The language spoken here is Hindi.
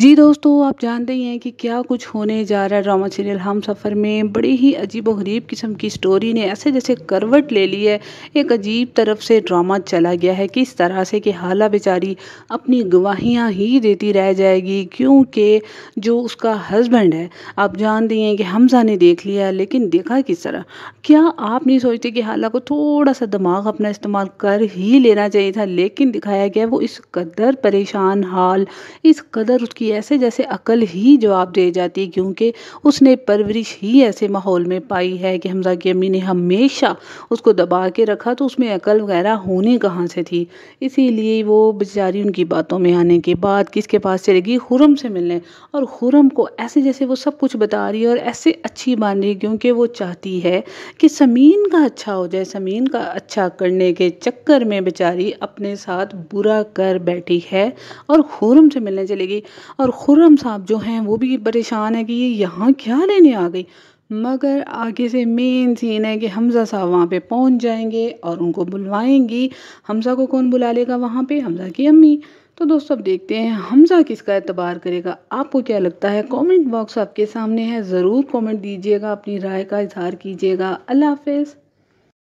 जी दोस्तों आप जानते ही हैं कि क्या कुछ होने जा रहा है ड्रामा सीरियल हम सफ़र में बड़ी ही अजीब गरीब किस्म की स्टोरी ने ऐसे जैसे करवट ले ली है एक अजीब तरफ से ड्रामा चला गया है किस तरह से कि हाला बेचारी अपनी गवाहियाँ ही देती रह जाएगी क्योंकि जो उसका हस्बैंड है आप जानते हैं कि हमजा ने देख लिया लेकिन देखा किस तरह क्या आप नहीं सोचते कि हाला को थोड़ा सा दिमाग अपना इस्तेमाल कर ही लेना चाहिए था लेकिन दिखाया गया वो इस कदर परेशान हाल इस कदर उसकी उसकी ऐसे जैसे अकल ही जवाब दे जाती है क्योंकि उसने परवरिश ही ऐसे माहौल में पाई है कि हमजा की अम्मी ने हमेशा उसको दबा के रखा तो उसमें अकल वगैरह होनी कहाँ से थी इसीलिए वो बेचारी उनकी बातों में आने के बाद किसके पास चलेगी खुरम से मिलने और खुरम को ऐसे जैसे वो सब कुछ बता रही है और ऐसे अच्छी मान रही है क्योंकि वो चाहती है कि समीन का अच्छा हो जाए समीन का अच्छा करने के चक्कर में बेचारी अपने साथ बुरा कर बैठी है और खुरम से मिलने चलेगी और खुर्रम साहब जो हैं वो भी परेशान है कि ये यहाँ क्या लेने आ गई मगर आगे से मेन सीन है कि हमज़ा साहब वहाँ पे पहुँच जाएंगे और उनको बुलवाएंगी हमज़ा को कौन बुला लेगा वहाँ पे हमज़ा की अम्मी तो दोस्तों अब देखते हैं हमज़ा किसका एतबार करेगा आपको क्या लगता है कमेंट बॉक्स आपके सामने है ज़रूर कमेंट दीजिएगा अपनी राय का इजहार कीजिएगा अल्लाह हाफिज़